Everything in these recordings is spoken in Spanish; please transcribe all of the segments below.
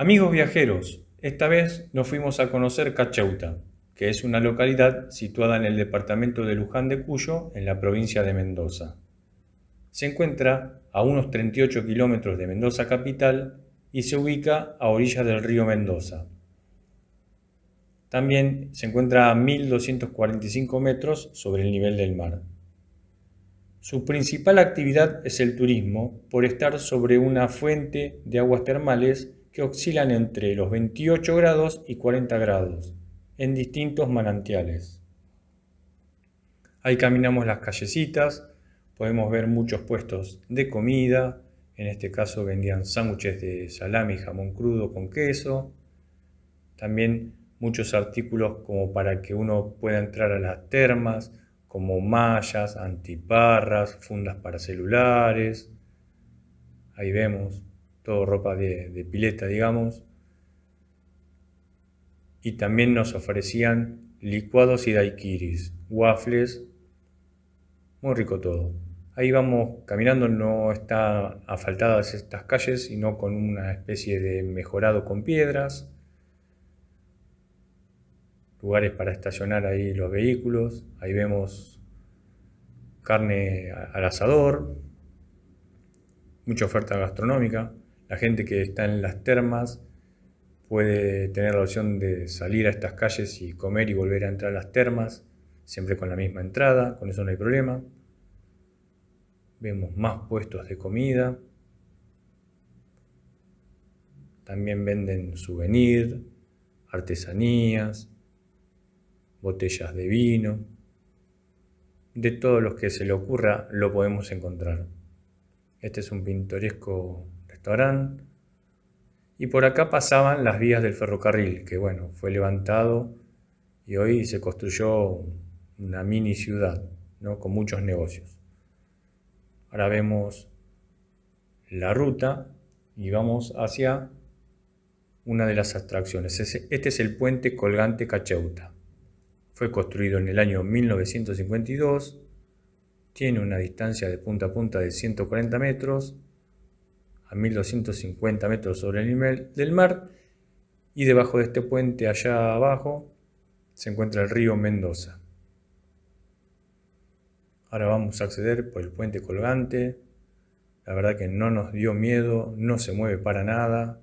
Amigos viajeros, esta vez nos fuimos a conocer Cachauta, que es una localidad situada en el departamento de Luján de Cuyo, en la provincia de Mendoza. Se encuentra a unos 38 kilómetros de Mendoza capital y se ubica a orillas del río Mendoza. También se encuentra a 1.245 metros sobre el nivel del mar. Su principal actividad es el turismo, por estar sobre una fuente de aguas termales que oscilan entre los 28 grados y 40 grados en distintos manantiales. Ahí caminamos las callecitas, podemos ver muchos puestos de comida, en este caso vendían sándwiches de salami y jamón crudo con queso, también muchos artículos como para que uno pueda entrar a las termas, como mallas, antiparras, fundas para celulares. Ahí vemos todo ropa de, pileta, digamos. Y también nos ofrecían licuados y daiquiris, waffles, muy rico todo. Ahí vamos caminando, no está asfaltadas estas calles, sino con una especie de mejorado con piedras, lugares para estacionar ahí los vehículos, ahí vemos carne al asador, mucha oferta gastronómica. La gente que está en las termas puede tener la opción de salir a estas calles y comer y volver a entrar a las termas, siempre con la misma entrada, con eso no hay problema. Vemos más puestos de comida. También venden souvenir, artesanías, botellas de vino. De todos los que se le ocurra lo podemos encontrar. Este es un pintoresco y por acá pasaban las vías del ferrocarril, que bueno, fue levantado y hoy se construyó una mini ciudad, ¿no? con muchos negocios. Ahora vemos la ruta y vamos hacia una de las atracciones. Este es el puente colgante Cacheuta. Fue construido en el año 1952, tiene una distancia de punta a punta de 140 metros a 1250 metros sobre el nivel del mar y debajo de este puente allá abajo se encuentra el río Mendoza. Ahora vamos a acceder por el puente colgante. La verdad que no nos dio miedo, no se mueve para nada.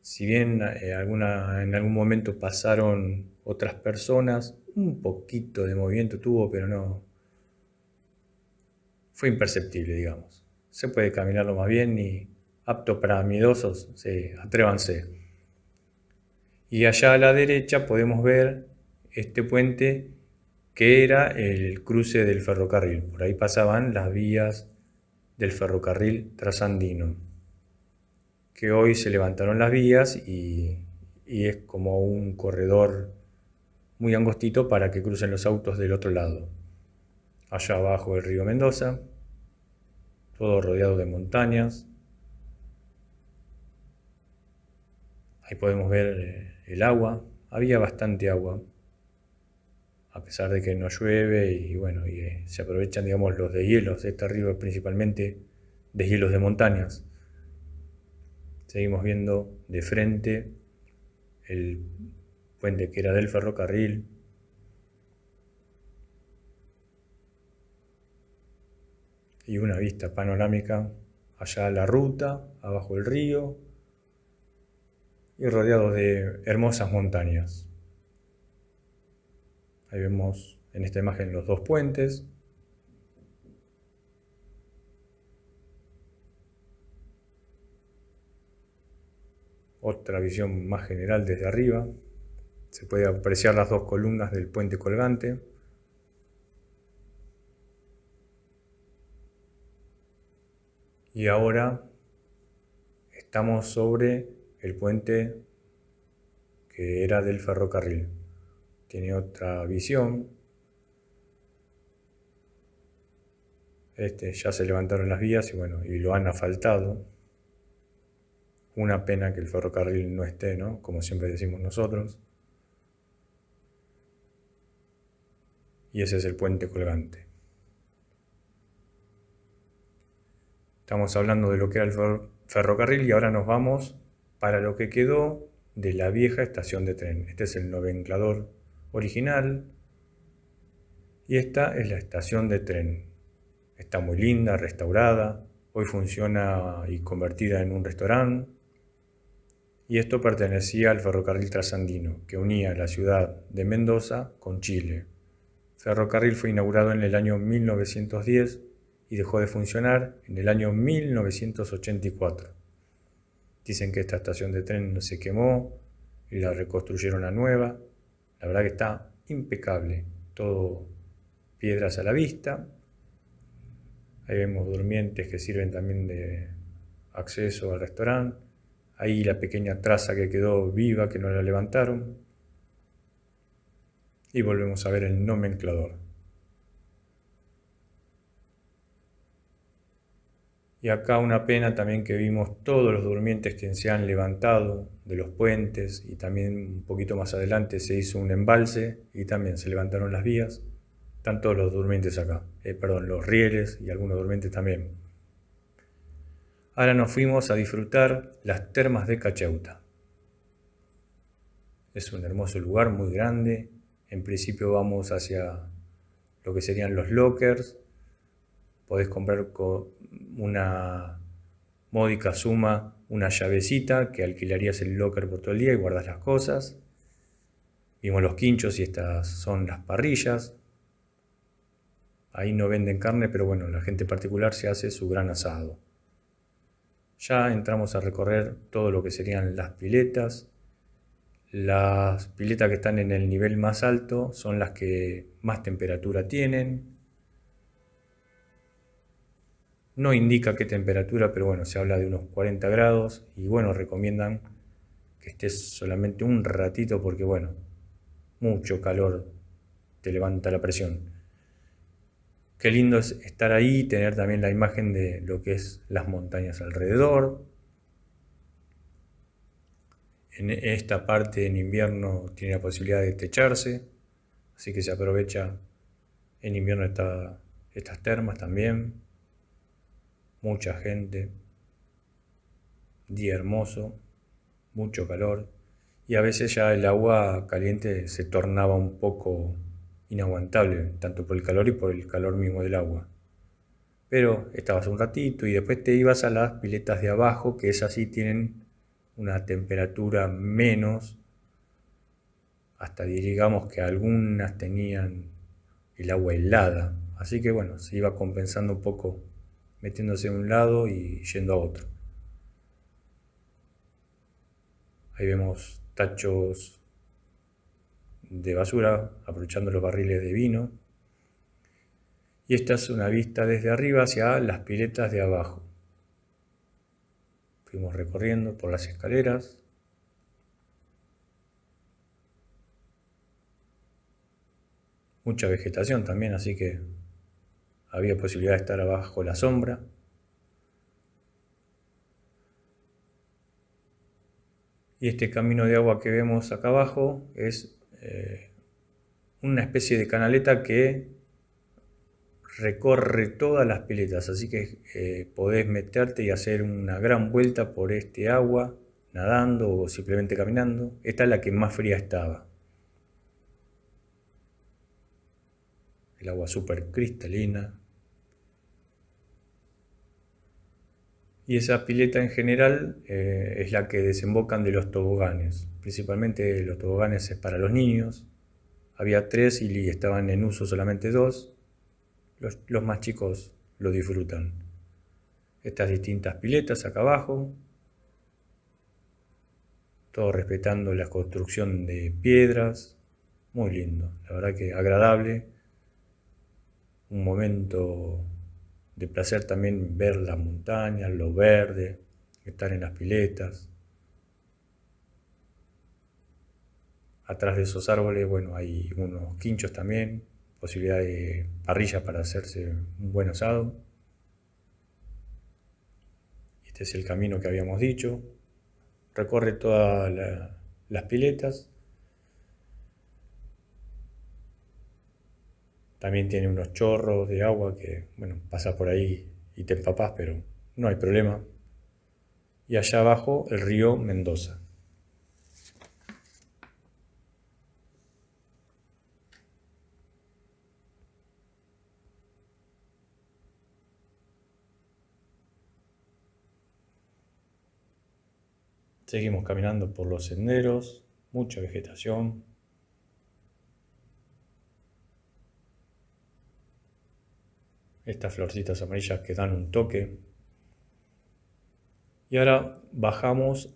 Si bien eh, en algún momento pasaron otras personas, un poquito de movimiento tuvo, pero no, fue imperceptible, digamos. Se puede caminarlo más bien y apto para miedosos, se atrévanse. Y allá a la derecha podemos ver este puente que era el cruce del ferrocarril. Por ahí pasaban las vías del ferrocarril trasandino, que hoy se levantaron las vías y es como un corredor muy angostito para que crucen los autos del otro lado allá abajo el río Mendoza, todo rodeado de montañas. Ahí podemos ver eh, el agua, había bastante agua, a pesar de que no llueve y bueno, y eh, se aprovechan digamos los deshielos de este río, principalmente de hielos de montañas. Seguimos viendo de frente el puente que era del ferrocarril, y una vista panorámica allá a la ruta, abajo el río y rodeado de hermosas montañas. Ahí vemos en esta imagen los dos puentes. Otra visión más general desde arriba. Se puede apreciar las dos columnas del puente colgante. y ahora estamos sobre el puente que era del ferrocarril. Tiene otra visión. Este, ya se levantaron las vías y bueno, y lo han asfaltado. Una pena que el ferrocarril no esté, ¿no? Como siempre decimos nosotros. Y ese es el puente colgante. Estamos hablando de lo que era el ferrocarril y ahora nos vamos para lo que quedó de la vieja estación de tren. Este es el novenclador original y esta es la estación de tren. Está muy linda, restaurada, hoy funciona y convertida en un restaurante. Y esto pertenecía al ferrocarril trasandino que unía la ciudad de Mendoza con Chile. El ferrocarril fue inaugurado en el año 1910 y dejó de funcionar en el año 1984. Dicen que esta estación de tren se quemó y la reconstruyeron a nueva. La verdad que está impecable, todo piedras a la vista. Ahí vemos durmientes que sirven también de acceso al restaurante. Ahí la pequeña traza que quedó viva, que no la levantaron. Y volvemos a ver el nomenclador. Y acá una pena también que vimos todos los durmientes que se han levantado de los puentes y también un poquito más adelante se hizo un embalse y también se levantaron las vías. Están todos los durmientes acá, eh, perdón, los rieles y algunos durmientes también. Ahora nos fuimos a disfrutar las termas de Cachauta. Es un hermoso lugar, muy grande. En principio vamos hacia lo que serían los lockers, podés comprar con una módica suma una llavecita que alquilarías el locker por todo el día y guardas las cosas. Vimos los quinchos y estas son las parrillas. Ahí no venden carne, pero bueno, la gente particular se hace su gran asado. Ya entramos a recorrer todo lo que serían las piletas. Las piletas que están en el nivel más alto son las que más temperatura tienen, no indica qué temperatura, pero bueno, se habla de unos 40 grados y bueno, recomiendan que estés solamente un ratito porque bueno, mucho calor te levanta la presión. Qué lindo es estar ahí, tener también la imagen de lo que es las montañas alrededor. En esta parte en invierno tiene la posibilidad de techarse, así que se aprovecha en invierno estas termas también mucha gente, día hermoso, mucho calor y a veces ya el agua caliente se tornaba un poco inaguantable, tanto por el calor y por el calor mismo del agua. Pero estabas un ratito y después te ibas a las piletas de abajo, que esas sí tienen una temperatura menos, hasta digamos que algunas tenían el agua helada. Así que bueno, se iba compensando un poco metiéndose a un lado y yendo a otro. Ahí vemos tachos de basura aprovechando los barriles de vino. Y esta es una vista desde arriba hacia las piletas de abajo. Fuimos recorriendo por las escaleras. Mucha vegetación también, así que había posibilidad de estar abajo la sombra. Y este camino de agua que vemos acá abajo es eh, una especie de canaleta que recorre todas las piletas, así que eh, podés meterte y hacer una gran vuelta por este agua, nadando o simplemente caminando. Esta es la que más fría estaba. El agua súper cristalina, y esa pileta en general eh, es la que desembocan de los toboganes. Principalmente los toboganes es para los niños. Había tres y estaban en uso solamente dos. Los, los más chicos lo disfrutan. Estas distintas piletas acá abajo. Todo respetando la construcción de piedras. Muy lindo, la verdad que agradable. Un momento de placer también ver las montaña, lo verde, estar en las piletas. Atrás de esos árboles, bueno, hay unos quinchos también, posibilidad de parrilla para hacerse un buen asado. Este es el camino que habíamos dicho. Recorre todas las piletas También tiene unos chorros de agua que, bueno, pasa por ahí y te empapás, pero no hay problema. Y allá abajo el río Mendoza. Seguimos caminando por los senderos, mucha vegetación, estas florcitas amarillas que dan un toque. Y ahora bajamos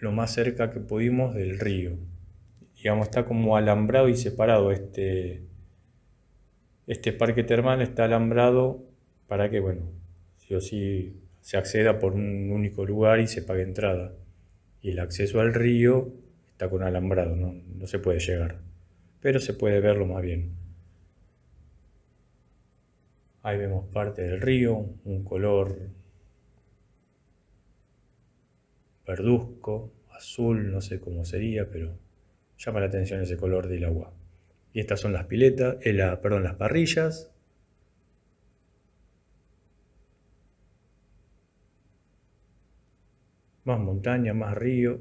lo más cerca que pudimos del río. Digamos, está como alambrado y separado este, este parque termal, está alambrado para que, bueno, sí o sí se acceda por un único lugar y se pague entrada. Y el acceso al río está con alambrado, no se puede llegar, pero se puede verlo más bien. Ahí vemos parte del río, un color verduzco, azul, no sé cómo sería, pero llama la atención ese color del agua. Y estas son las piletas, eh, perdón, las parrillas. Más montaña, más río.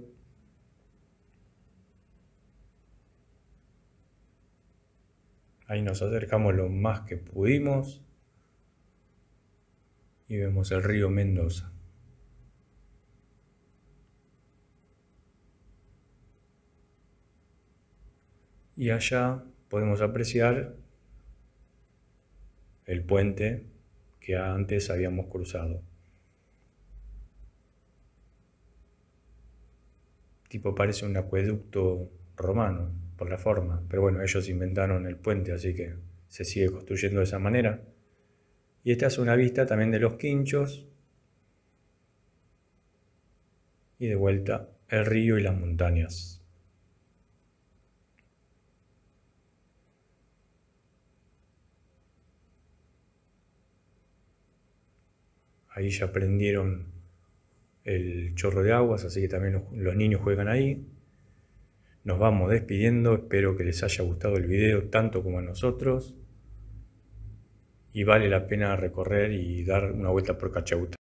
Ahí nos acercamos lo más que pudimos y vemos el río Mendoza. Y allá podemos apreciar el puente que antes habíamos cruzado. Tipo parece un acueducto romano por la forma, pero bueno, ellos inventaron el puente, así que se sigue construyendo de esa manera. Y esta es una vista también de los quinchos. Y de vuelta el río y las montañas. Ahí ya prendieron el chorro de aguas, así que también los niños juegan ahí. Nos vamos despidiendo, espero que les haya gustado el video tanto como a nosotros y vale la pena recorrer y dar una vuelta por Cachauta.